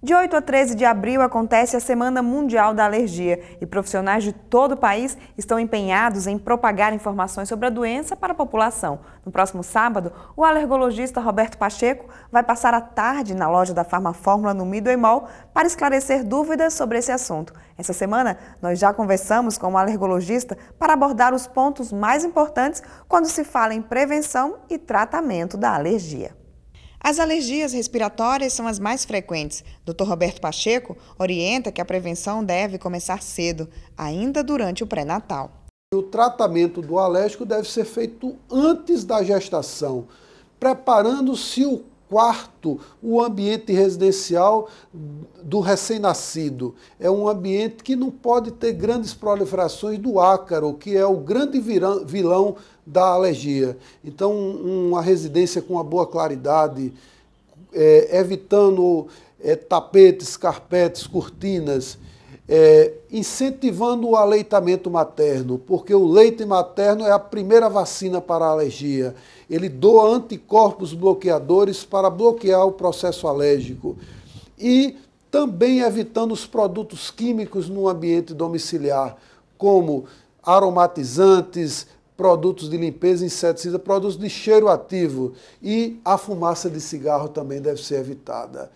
De 8 a 13 de abril acontece a Semana Mundial da Alergia e profissionais de todo o país estão empenhados em propagar informações sobre a doença para a população. No próximo sábado, o alergologista Roberto Pacheco vai passar a tarde na loja da Farma Fórmula no Midway Mall para esclarecer dúvidas sobre esse assunto. Essa semana, nós já conversamos com o alergologista para abordar os pontos mais importantes quando se fala em prevenção e tratamento da alergia. As alergias respiratórias são as mais frequentes. Dr. Roberto Pacheco orienta que a prevenção deve começar cedo, ainda durante o pré-natal. O tratamento do alérgico deve ser feito antes da gestação, preparando-se o Quarto, o ambiente residencial do recém-nascido. É um ambiente que não pode ter grandes proliferações do ácaro, que é o grande vilão da alergia. Então, uma residência com uma boa claridade, é, evitando é, tapetes, carpetes, cortinas é, incentivando o aleitamento materno, porque o leite materno é a primeira vacina para a alergia. Ele doa anticorpos bloqueadores para bloquear o processo alérgico. E também evitando os produtos químicos no ambiente domiciliar, como aromatizantes, produtos de limpeza, inseticida, produtos de cheiro ativo. E a fumaça de cigarro também deve ser evitada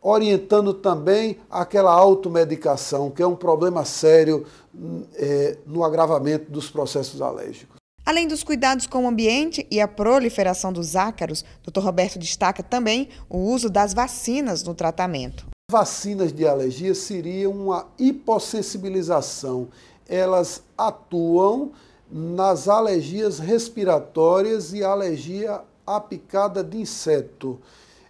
orientando também aquela automedicação, que é um problema sério hum, é, no agravamento dos processos alérgicos. Além dos cuidados com o ambiente e a proliferação dos ácaros, Dr. Roberto destaca também o uso das vacinas no tratamento. Vacinas de alergia seriam uma hipossensibilização. Elas atuam nas alergias respiratórias e alergia à picada de inseto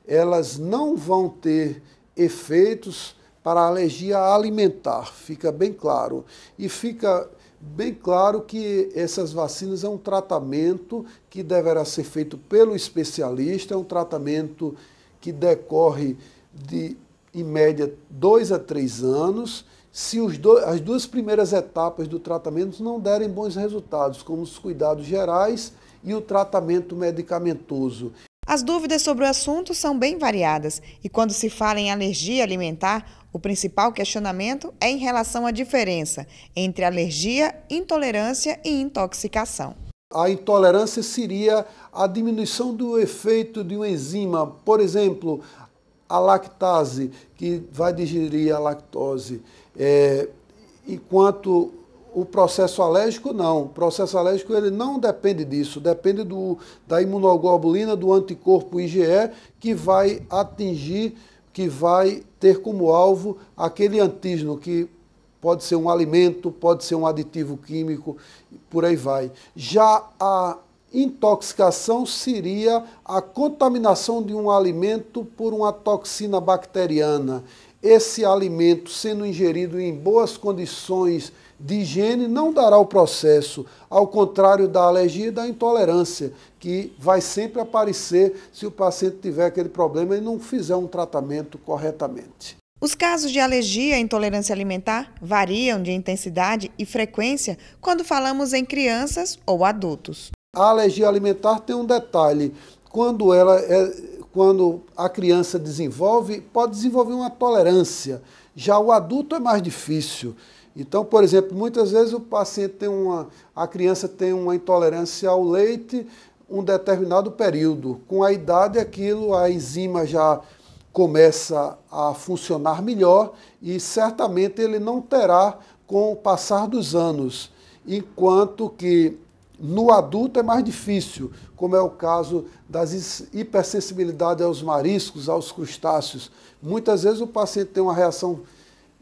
elas não vão ter efeitos para a alergia alimentar, fica bem claro. E fica bem claro que essas vacinas é um tratamento que deverá ser feito pelo especialista, é um tratamento que decorre de, em média, dois a três anos. Se as duas primeiras etapas do tratamento não derem bons resultados, como os cuidados gerais e o tratamento medicamentoso, as dúvidas sobre o assunto são bem variadas e, quando se fala em alergia alimentar, o principal questionamento é em relação à diferença entre alergia, intolerância e intoxicação. A intolerância seria a diminuição do efeito de uma enzima, por exemplo, a lactase, que vai digerir a lactose, é, enquanto o processo alérgico não. O processo alérgico ele não depende disso, depende do, da imunoglobulina do anticorpo IgE que vai atingir, que vai ter como alvo aquele antígeno que pode ser um alimento, pode ser um aditivo químico, por aí vai. Já a intoxicação seria a contaminação de um alimento por uma toxina bacteriana. Esse alimento sendo ingerido em boas condições de higiene não dará o processo, ao contrário da alergia e da intolerância, que vai sempre aparecer se o paciente tiver aquele problema e não fizer um tratamento corretamente. Os casos de alergia e intolerância alimentar variam de intensidade e frequência quando falamos em crianças ou adultos. A alergia alimentar tem um detalhe: quando, ela é, quando a criança desenvolve, pode desenvolver uma tolerância. Já o adulto é mais difícil. Então, por exemplo, muitas vezes o paciente tem uma, a criança tem uma intolerância ao leite um determinado período. Com a idade, aquilo, a enzima já começa a funcionar melhor e certamente ele não terá com o passar dos anos, enquanto que no adulto é mais difícil, como é o caso das hipersensibilidades aos mariscos, aos crustáceos. Muitas vezes o paciente tem uma reação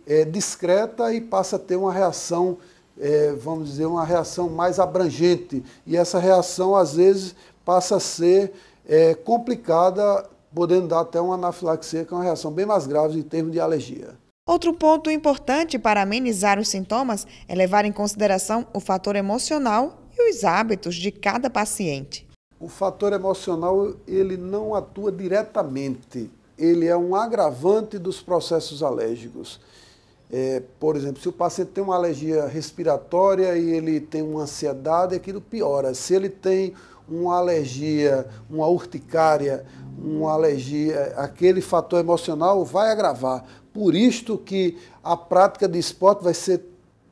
é, discreta e passa a ter uma reação, é, vamos dizer, uma reação mais abrangente. E essa reação, às vezes, passa a ser é, complicada, podendo dar até uma anafilaxia, que é uma reação bem mais grave em termos de alergia. Outro ponto importante para amenizar os sintomas é levar em consideração o fator emocional e os hábitos de cada paciente. O fator emocional ele não atua diretamente, ele é um agravante dos processos alérgicos. É, por exemplo, se o paciente tem uma alergia respiratória e ele tem uma ansiedade, aquilo piora. Se ele tem uma alergia, uma urticária, uma alergia, aquele fator emocional vai agravar. Por isto que a prática de esporte vai ser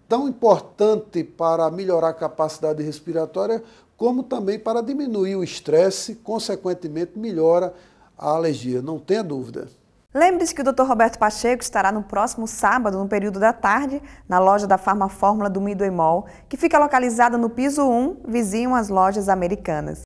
tão importante para melhorar a capacidade respiratória, como também para diminuir o estresse, consequentemente melhora a alergia, não tenha dúvida. Lembre-se que o Dr. Roberto Pacheco estará no próximo sábado, no período da tarde, na loja da Farma Fórmula do Mall, que fica localizada no piso 1, vizinho às lojas americanas.